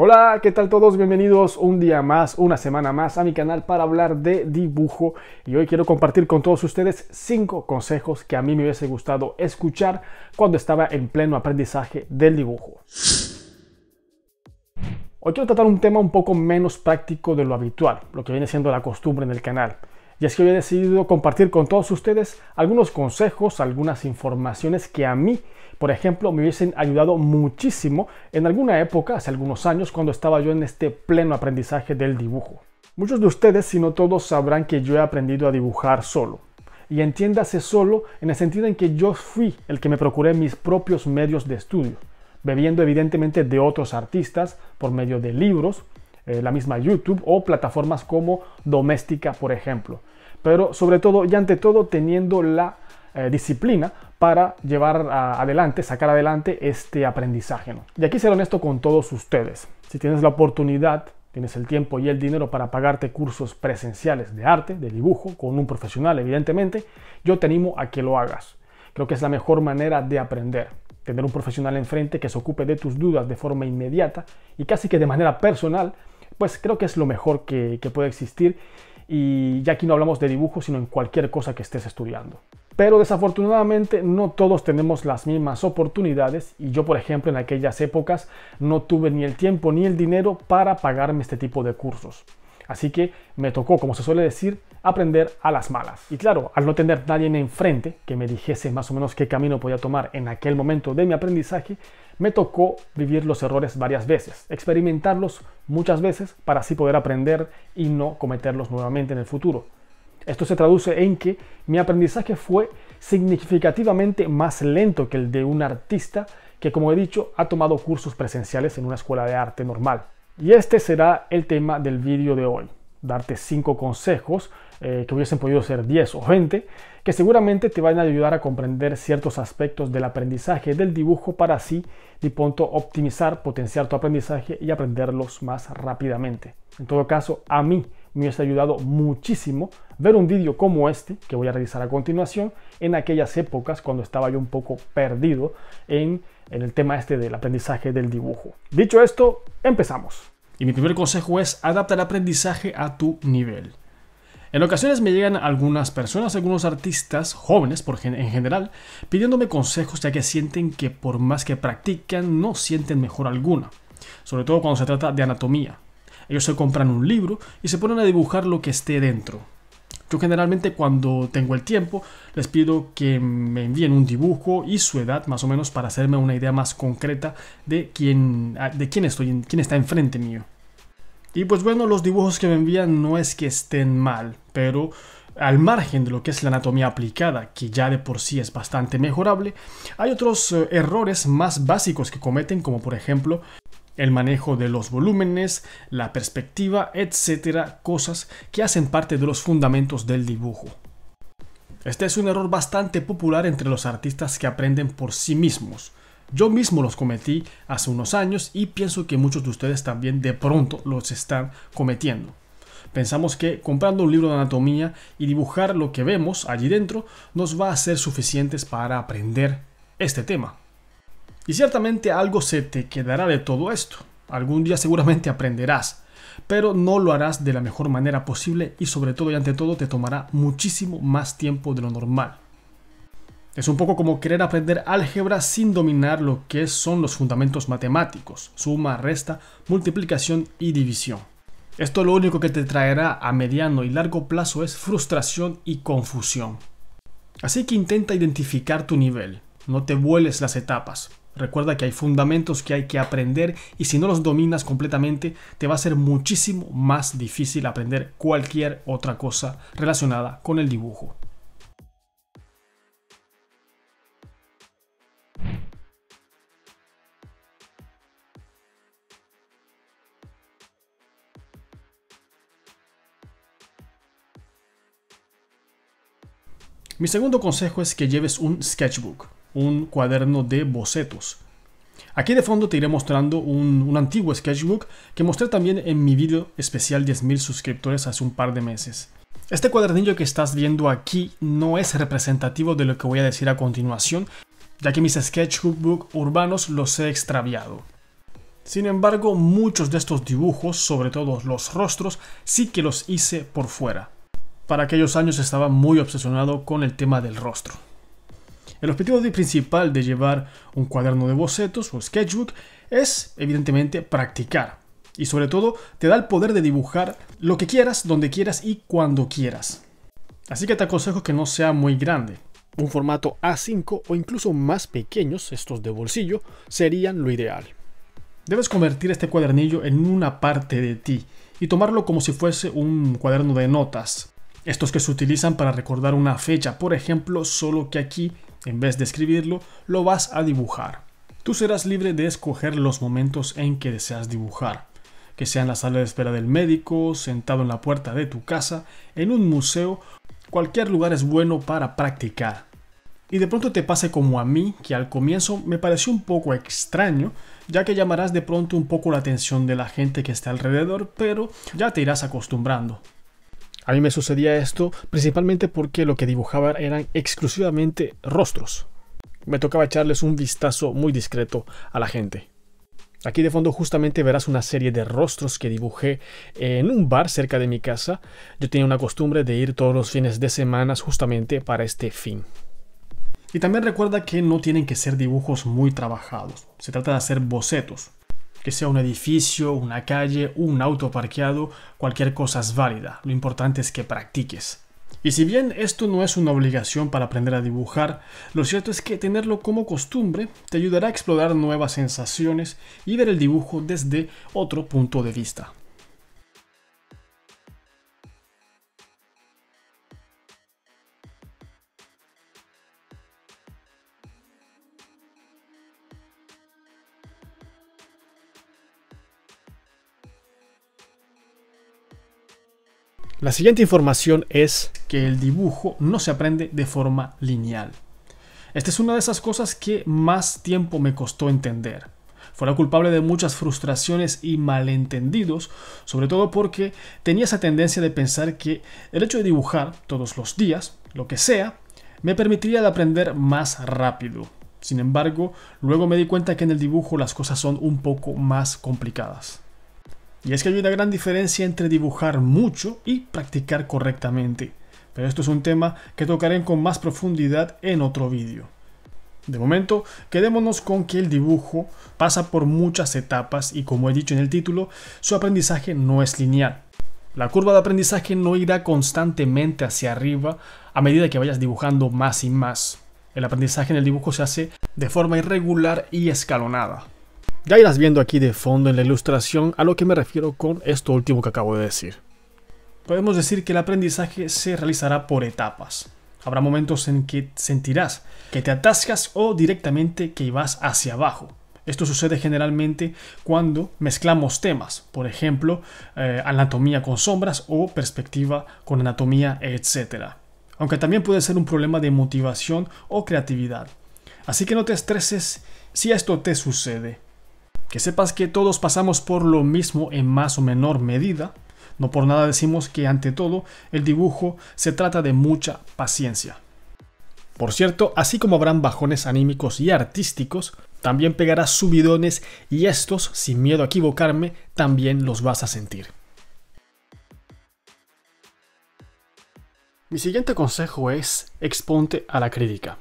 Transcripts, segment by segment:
Hola, ¿qué tal todos? Bienvenidos un día más, una semana más a mi canal para hablar de dibujo y hoy quiero compartir con todos ustedes 5 consejos que a mí me hubiese gustado escuchar cuando estaba en pleno aprendizaje del dibujo. Hoy quiero tratar un tema un poco menos práctico de lo habitual, lo que viene siendo la costumbre en el canal. Y es que hoy he decidido compartir con todos ustedes algunos consejos, algunas informaciones que a mí, por ejemplo, me hubiesen ayudado muchísimo en alguna época, hace algunos años, cuando estaba yo en este pleno aprendizaje del dibujo. Muchos de ustedes, si no todos, sabrán que yo he aprendido a dibujar solo. Y entiéndase solo en el sentido en que yo fui el que me procuré mis propios medios de estudio bebiendo evidentemente de otros artistas por medio de libros, eh, la misma YouTube o plataformas como Doméstica, por ejemplo. Pero sobre todo y ante todo teniendo la eh, disciplina para llevar adelante, sacar adelante este aprendizaje. ¿no? Y aquí ser honesto con todos ustedes. Si tienes la oportunidad, tienes el tiempo y el dinero para pagarte cursos presenciales de arte, de dibujo, con un profesional, evidentemente, yo te animo a que lo hagas. Creo que es la mejor manera de aprender. Tener un profesional enfrente que se ocupe de tus dudas de forma inmediata y casi que de manera personal pues creo que es lo mejor que, puede existir. Y ya aquí no hablamos de dibujo, sino en cualquier cosa que estés estudiando. Pero desafortunadamente no todos tenemos las mismas oportunidades y yo por ejemplo en aquellas épocas no tuve ni el tiempo ni el dinero para pagarme este tipo de cursos. Así que me tocó, como se suele decir, aprender a las malas. Y claro, al no tener nadie enfrente que me dijese más o menos qué camino podía tomar en aquel momento de mi aprendizaje, me tocó vivir los errores varias veces, experimentarlos muchas veces para así poder aprender y no cometerlos nuevamente en el futuro. Esto se traduce en que mi aprendizaje fue significativamente más lento que el de un artista que, como he dicho, ha tomado cursos presenciales en una escuela de arte normal. Y este será el tema del vídeo de hoy. Darte 5 consejos, eh, que hubiesen podido ser 10 o 20, que seguramente te van a ayudar a comprender ciertos aspectos del aprendizaje del dibujo para así, de pronto, optimizar, potenciar tu aprendizaje y aprenderlos más rápidamente. En todo caso, a mí me ha ayudado muchísimo ver un vídeo como este, que voy a realizar a continuación, en aquellas épocas cuando estaba yo un poco perdido en en el tema este del aprendizaje del dibujo. Dicho esto, empezamos. Y mi primer consejo es adapta el aprendizaje a tu nivel. En ocasiones me llegan algunas personas, algunos artistas, jóvenes por en general, pidiéndome consejos ya que sienten que por más que practican no sienten mejor alguna, sobre todo cuando se trata de anatomía. Ellos se compran un libro y se ponen a dibujar lo que esté dentro, yo generalmente cuando tengo el tiempo les pido que me envíen un dibujo y su edad más o menos para hacerme una idea más concreta de quién, ah, de quién estoy, quién está enfrente mío. Y pues bueno, los dibujos que me envían no es que estén mal, pero al margen de lo que es la anatomía aplicada, que ya de por sí es bastante mejorable, hay otros eh, errores más básicos que cometen, como por ejemplo el manejo de los volúmenes, la perspectiva, etcétera, cosas que hacen parte de los fundamentos del dibujo. Este es un error bastante popular entre los artistas que aprenden por sí mismos. Yo mismo los cometí hace unos años y pienso que muchos de ustedes también de pronto los están cometiendo. Pensamos que comprando un libro de anatomía y dibujar lo que vemos allí dentro nos va a ser suficientes para aprender este tema. Y ciertamente algo se te quedará de todo esto. Algún día seguramente aprenderás, pero no lo harás de la mejor manera posible y sobre todo y ante todo te tomará muchísimo más tiempo de lo normal. Es un poco como querer aprender álgebra sin dominar lo que son los fundamentos matemáticos, suma, resta, multiplicación y división. Esto lo único que te traerá a mediano y largo plazo es frustración y confusión. Así que intenta identificar tu nivel, no te vueles las etapas, Recuerda que hay fundamentos que hay que aprender y si no los dominas completamente te va a ser muchísimo más difícil aprender cualquier otra cosa relacionada con el dibujo. Mi segundo consejo es que lleves un sketchbook un cuaderno de bocetos. Aquí de fondo te iré mostrando un, antiguo sketchbook que mostré también en mi video especial 10.000 suscriptores hace un par de meses. Este cuadernillo que estás viendo aquí no es representativo de lo que voy a decir a continuación, ya que mis sketchbook urbanos los he extraviado. Sin embargo, muchos de estos dibujos, sobre todo los rostros, sí que los hice por fuera. Para aquellos años estaba muy obsesionado con el tema del rostro. El objetivo principal de llevar un cuaderno de bocetos o sketchbook es, evidentemente, practicar. Y sobre todo, te da el poder de dibujar lo que quieras, donde quieras y cuando quieras. Así que te aconsejo que no sea muy grande. Un formato A5 o incluso más pequeños, estos de bolsillo, serían lo ideal. Debes convertir este cuadernillo en una parte de ti y tomarlo como si fuese un cuaderno de notas. Estos que se utilizan para recordar una fecha, por ejemplo, solo que aquí, en vez de escribirlo, lo vas a dibujar. Tú serás libre de escoger los momentos en que deseas dibujar, que sea en la sala de espera del médico, sentado en la puerta de tu casa, en un museo, cualquier lugar es bueno para practicar. Y de pronto te pase como a mí, que al comienzo me pareció un poco extraño, ya que llamarás de pronto un poco la atención de la gente que está alrededor, pero ya te irás acostumbrando. A mí me sucedía esto principalmente porque lo que dibujaba eran exclusivamente rostros. Me tocaba echarles un vistazo muy discreto a la gente. Aquí de fondo justamente verás una serie de rostros que dibujé en un bar cerca de mi casa. Yo tenía una costumbre de ir todos los fines de semana justamente para este fin. Y también recuerda que no tienen que ser dibujos muy trabajados. Se trata de hacer bocetos que sea un edificio, una calle, un auto parqueado, cualquier cosa es válida. Lo importante es que practiques. Y si bien esto no es una obligación para aprender a dibujar, lo cierto es que tenerlo como costumbre te ayudará a explorar nuevas sensaciones y ver el dibujo desde otro punto de vista. La siguiente información es que el dibujo no se aprende de forma lineal. Esta es una de esas cosas que más tiempo me costó entender. Fue la culpable de muchas frustraciones y malentendidos, sobre todo porque tenía esa tendencia de pensar que el hecho de dibujar todos los días, lo que sea, me permitiría aprender más rápido. Sin embargo, luego me di cuenta que en el dibujo las cosas son un poco más complicadas. Y es que hay una gran diferencia entre dibujar mucho y practicar correctamente. Pero esto es un tema que tocaré con más profundidad en otro vídeo. De momento, quedémonos con que el dibujo pasa por muchas etapas y como he dicho en el título, su aprendizaje no es lineal. La curva de aprendizaje no irá constantemente hacia arriba a medida que vayas dibujando más y más. El aprendizaje en el dibujo se hace de forma irregular y escalonada. Ya irás viendo aquí de fondo en la ilustración a lo que me refiero con esto último que acabo de decir. Podemos decir que el aprendizaje se realizará por etapas. Habrá momentos en que sentirás que te atascas o directamente que vas hacia abajo. Esto sucede generalmente cuando mezclamos temas, por ejemplo, eh, anatomía con sombras o perspectiva con anatomía, etc. Aunque también puede ser un problema de motivación o creatividad. Así que no te estreses si esto te sucede. Que sepas que todos pasamos por lo mismo en más o menor medida. No por nada decimos que ante todo el dibujo se trata de mucha paciencia. Por cierto, así como habrán bajones anímicos y artísticos, también pegarás subidones y estos, sin miedo a equivocarme, también los vas a sentir. Mi siguiente consejo es exponte a la crítica.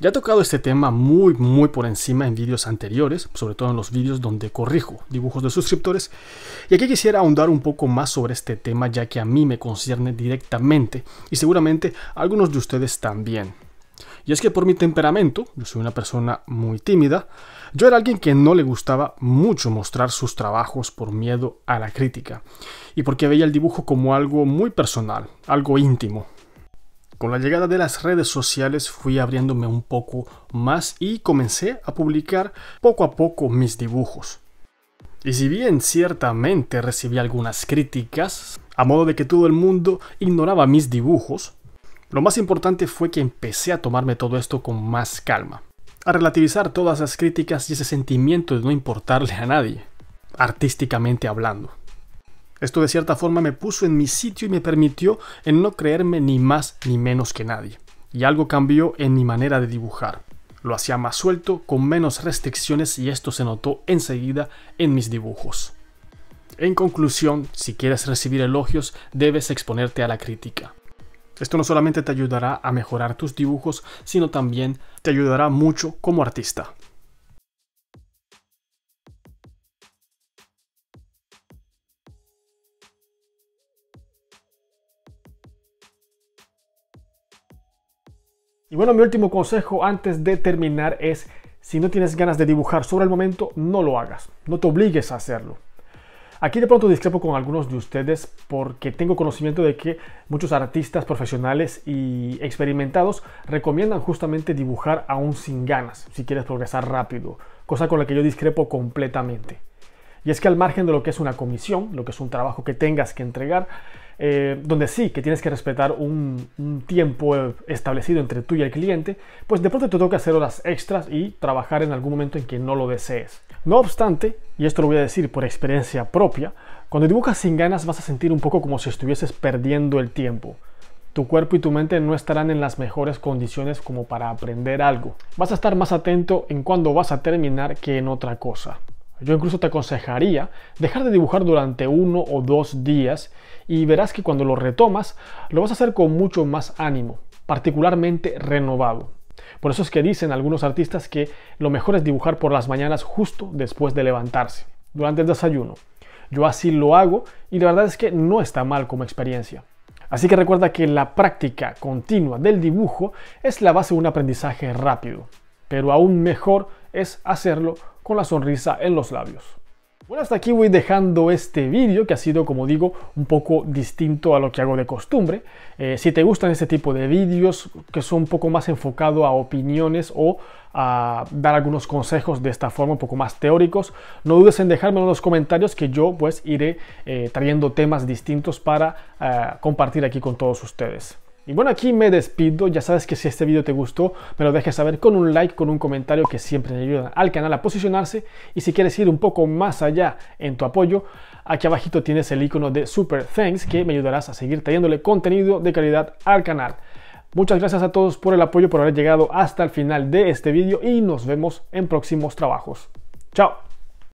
Ya he tocado este tema muy muy por encima en vídeos anteriores, sobre todo en los vídeos donde corrijo dibujos de suscriptores, y aquí quisiera ahondar un poco más sobre este tema ya que a mí me concierne directamente y seguramente a algunos de ustedes también. Y es que por mi temperamento, yo soy una persona muy tímida, yo era alguien que no le gustaba mucho mostrar sus trabajos por miedo a la crítica, y porque veía el dibujo como algo muy personal, algo íntimo, con la llegada de las redes sociales fui abriéndome un poco más y comencé a publicar poco a poco mis dibujos. Y si bien ciertamente recibí algunas críticas, a modo de que todo el mundo ignoraba mis dibujos, lo más importante fue que empecé a tomarme todo esto con más calma, a relativizar todas las críticas y ese sentimiento de no importarle a nadie, artísticamente hablando. Esto de cierta forma me puso en mi sitio y me permitió en no creerme ni más ni menos que nadie. Y algo cambió en mi manera de dibujar. Lo hacía más suelto, con menos restricciones y esto se notó enseguida en mis dibujos. En conclusión, si quieres recibir elogios, debes exponerte a la crítica. Esto no solamente te ayudará a mejorar tus dibujos, sino también te ayudará mucho como artista. Y bueno, mi último consejo antes de terminar es, si no tienes ganas de dibujar sobre el momento, no lo hagas, no te obligues a hacerlo. Aquí de pronto discrepo con algunos de ustedes porque tengo conocimiento de que muchos artistas profesionales y experimentados recomiendan justamente dibujar aún sin ganas si quieres progresar rápido, cosa con la que yo discrepo completamente. Y es que al margen de lo que es una comisión, lo que es un trabajo que tengas que entregar, eh, donde sí que tienes que respetar un, un, tiempo establecido entre tú y el cliente, pues de pronto te toca hacer horas extras y trabajar en algún momento en que no lo desees. No obstante, y esto lo voy a decir por experiencia propia, cuando dibujas sin ganas vas a sentir un poco como si estuvieses perdiendo el tiempo. Tu cuerpo y tu mente no estarán en las mejores condiciones como para aprender algo. Vas a estar más atento en cuándo vas a terminar que en otra cosa. Yo incluso te aconsejaría dejar de dibujar durante uno o dos días y verás que cuando lo retomas lo vas a hacer con mucho más ánimo, particularmente renovado. Por eso es que dicen algunos artistas que lo mejor es dibujar por las mañanas justo después de levantarse, durante el desayuno. Yo así lo hago y la verdad es que no está mal como experiencia. Así que recuerda que la práctica continua del dibujo es la base de un aprendizaje rápido, pero aún mejor es hacerlo con la sonrisa en los labios. Bueno, hasta aquí voy dejando este vídeo que ha sido, como digo, un poco distinto a lo que hago de costumbre. Eh, si te gustan este tipo de vídeos que son un poco más enfocado a opiniones o a dar algunos consejos de esta forma un poco más teóricos, no dudes en dejarme en los comentarios que yo pues iré eh, trayendo temas distintos para eh, compartir aquí con todos ustedes. Y bueno, aquí me despido. Ya sabes que si este video te gustó, me lo dejes saber con un like, con un comentario que siempre me ayuda al canal a posicionarse. Y si quieres ir un poco más allá en tu apoyo, aquí abajito tienes el icono de Super Thanks que me ayudarás a seguir trayéndole contenido de calidad al canal. Muchas gracias a todos por el apoyo, por haber llegado hasta el final de este video y nos vemos en próximos trabajos. Chao.